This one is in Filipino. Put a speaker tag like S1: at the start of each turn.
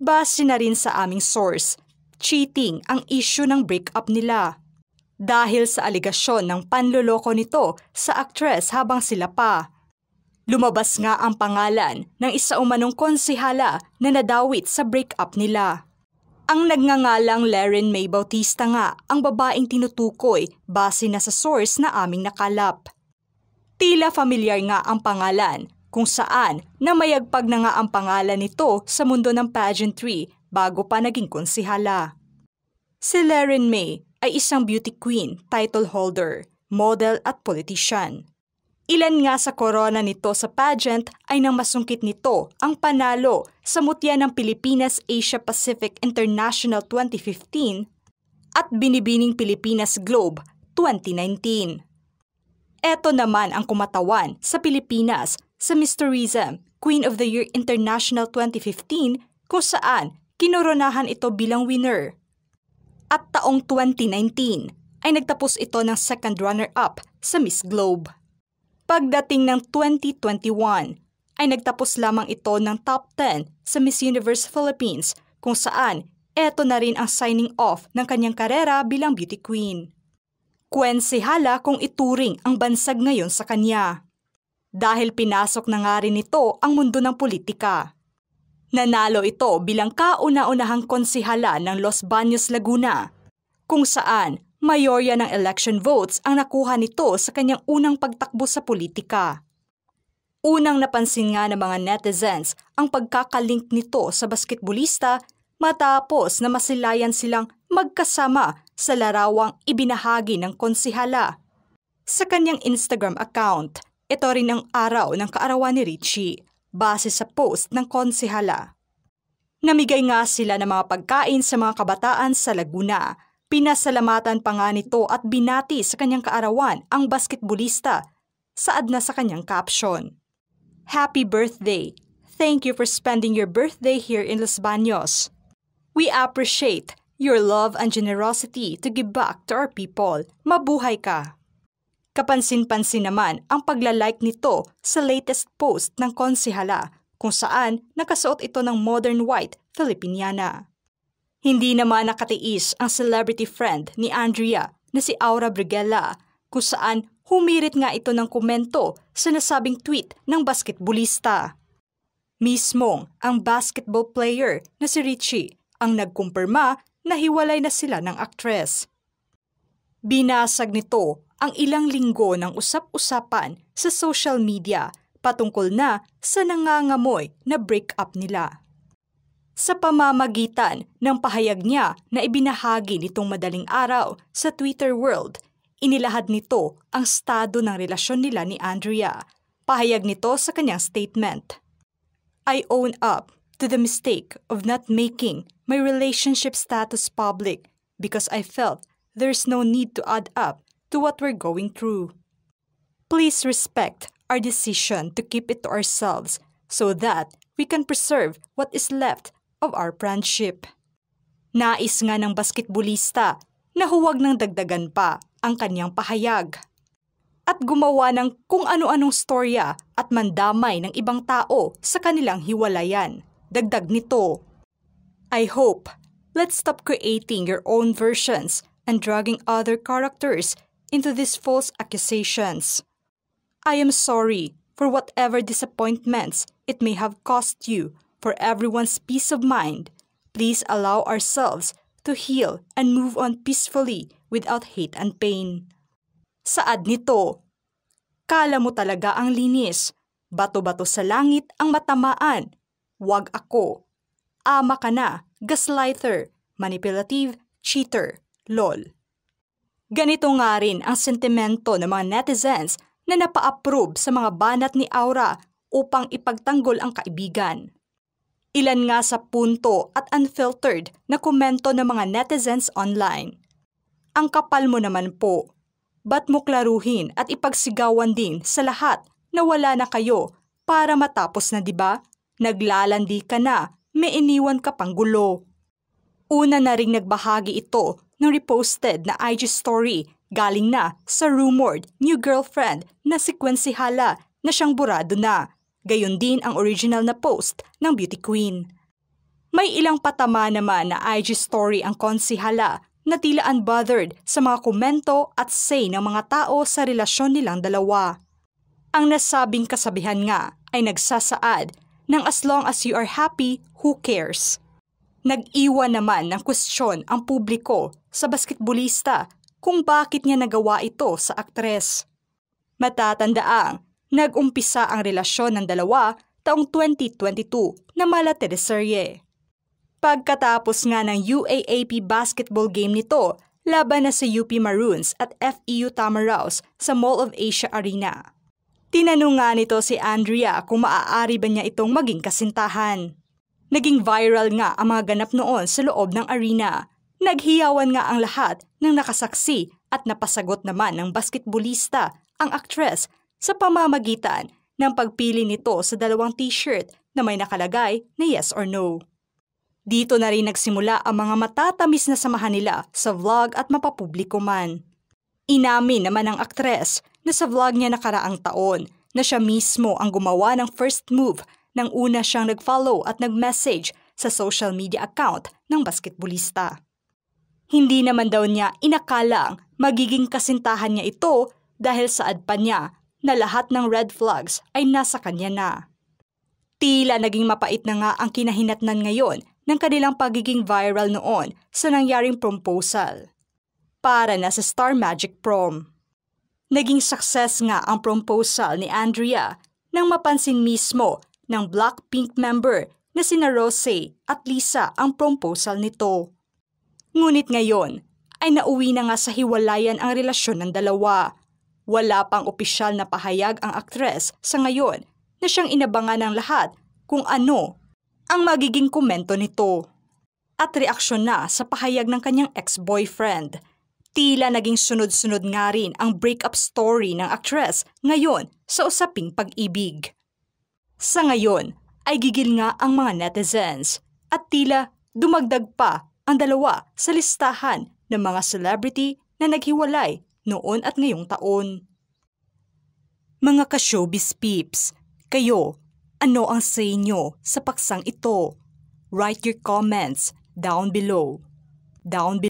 S1: Base na rin sa aming source, cheating ang issue ng breakup nila. Dahil sa aligasyon ng panloloko nito sa actress habang sila pa. Lumabas nga ang pangalan ng isa umanong konsihala na nadawit sa breakup nila. Ang nagngangalang Laren May Bautista nga ang babaeng tinutukoy base na sa source na aming nakalap. Tila familiar nga ang pangalan kung saan namayagpag na nga ang pangalan nito sa mundo ng pageantry bago pa naging konsihala. Si Laren May ay isang beauty queen, title holder, model at politician. Ilan nga sa korona nito sa pageant ay nang masungkit nito ang panalo sa mutya ng Pilipinas Asia Pacific International 2015 at Binibining Pilipinas Globe 2019. Ito naman ang kumatawan sa Pilipinas sa Mr. Queen of the Year International 2015 kung saan kinoronahan ito bilang winner. At taong 2019 ay nagtapos ito ng second runner-up sa Miss Globe. Pagdating ng 2021 ay nagtapos lamang ito ng top 10 sa Miss Universe Philippines kung saan eto na rin ang signing off ng kanyang karera bilang beauty queen. Kwensihala kung ituring ang bansag ngayon sa kanya dahil pinasok na nga rin ito ang mundo ng politika. Nanalo ito bilang kauna-unahang konsihala ng Los Baños, Laguna, kung saan mayorya ng election votes ang nakuha nito sa kanyang unang pagtakbo sa politika. Unang napansin nga ng mga netizens ang pagkakalink nito sa basketbolista matapos na masilayan silang magkasama sa larawang ibinahagi ng konsihala. Sa kanyang Instagram account, ito rin ang araw ng kaarawan ni Richie, base sa post ng konsihala. Namigay nga sila ng mga pagkain sa mga kabataan sa Laguna. Pinasalamatan pa nga nito at binati sa kanyang kaarawan ang basketbolista, saad na sa kanyang caption. Happy birthday! Thank you for spending your birthday here in Los Baños. We appreciate your love and generosity to give back to our people. Mabuhay ka! Kapansin-pansin naman ang paglalike nito sa latest post ng konsihala kung saan nakasuot ito ng modern white Filipiniana. Hindi naman nakatiis ang celebrity friend ni Andrea na si Aura Brigella kung saan humirit nga ito ng komento sa nasabing tweet ng basketbolista. Mismong ang basketball player na si Richie ang nagkumpirma na hiwalay na sila ng aktres. Binasag nito ang ilang linggo ng usap-usapan sa social media patungkol na sa nangangamoy na breakup nila. Sa pamamagitan ng pahayag niya na ibinahagi nitong madaling araw sa Twitter world, inilahad nito ang estado ng relasyon nila ni Andrea. Pahayag nito sa kanyang statement. I own up to the mistake of not making my relationship status public because I felt there's no need to add up to what we're going through. Please respect our decision to keep it to ourselves so that we can preserve what is left of our friendship. Nais nga ng basketbolista na huwag ng dagdagan pa ang kanyang pahayag at gumawa ng kung ano-anong storya at mandamay ng ibang tao sa kanilang hiwalayan. Dagdag nito, I hope, let's stop creating your own versions and dragging other characters into these false accusations. I am sorry for whatever disappointments it may have cost you for everyone's peace of mind. Please allow ourselves to heal and move on peacefully without hate and pain. Saad nito, kala mo talaga ang linis. Bato-bato sa langit ang matamaan. Wag ako. Ama ka na, gaslighter, manipulative, cheater, lol. Ganito nga rin ang sentimento ng mga netizens na napa-approve sa mga banat ni Aura upang ipagtanggol ang kaibigan. Ilan nga sa punto at unfiltered na komento ng mga netizens online. Ang kapal mo naman po. Ba't mo klaruhin at ipagsigawan din sa lahat na wala na kayo para matapos na ba? Diba? Naglalandi ka na, may iniwan ka pang gulo. Una na ring nagbahagi ito nung reposted na IG story galing na sa rumored new girlfriend na si Quincy Hala na siyang burado na. Gayon din ang original na post ng beauty queen. May ilang patama naman na IG story ang Quincy Hala na tila unbothered sa mga komento at say ng mga tao sa relasyon nilang dalawa. Ang nasabing kasabihan nga ay nagsasaad ng as long as you are happy, who cares? Nag-iwan naman ng kwestiyon ang publiko sa basketbolista kung bakit niya nagawa ito sa aktres. Matatandaang nag-umpisa ang relasyon ng dalawa taong 2022 na mala teleserye. Pagkatapos nga ng UAAP basketball game nito, laban na sa UP Maroons at FEU Tamaraws sa Mall of Asia Arena. Tinanong nga nito si Andrea kung maaari ba niya itong maging kasintahan. Naging viral nga ang mga ganap noon sa loob ng arena. Naghiyawan nga ang lahat ng nakasaksi at napasagot naman ng basketbolista, ang actress sa pamamagitan ng pagpili nito sa dalawang t-shirt na may nakalagay na yes or no. Dito na rin nagsimula ang mga matatamis na samahan nila sa vlog at mapapubliko man. Inamin naman ang aktres na sa vlog niya nakaraang taon na siya mismo ang gumawa ng first move nang una siyang nag-follow at nag-message sa social media account ng basketbolista. Hindi naman daw niya inakalang magiging kasintahan niya ito dahil saad pa niya na lahat ng red flags ay nasa kanya na. Tila naging mapait na nga ang kinahinatnan ngayon ng kanilang pagiging viral noon sa nangyaring proposal. Para na sa Star Magic Prom. Naging success nga ang proposal ni Andrea nang mapansin mismo ng Blackpink member na sina Rosé at Lisa ang proposal nito. Ngunit ngayon ay nauwi na nga sa hiwalayan ang relasyon ng dalawa. Wala pang opisyal na pahayag ang aktres sa ngayon na siyang inabangan ng lahat kung ano ang magiging komento nito. At reaksyon na sa pahayag ng kanyang ex-boyfriend. Tila naging sunod-sunod nga rin ang breakup story ng aktres ngayon sa usaping pag-ibig. Sa ngayon, ay gigil nga ang mga netizens at tila dumagdag pa ang dalawa sa listahan ng mga celebrity na naghiwalay noon at ngayong taon. Mga ka-showbiz peeps, kayo, ano ang sa inyo sa paksang ito? Write your comments down below. Down below.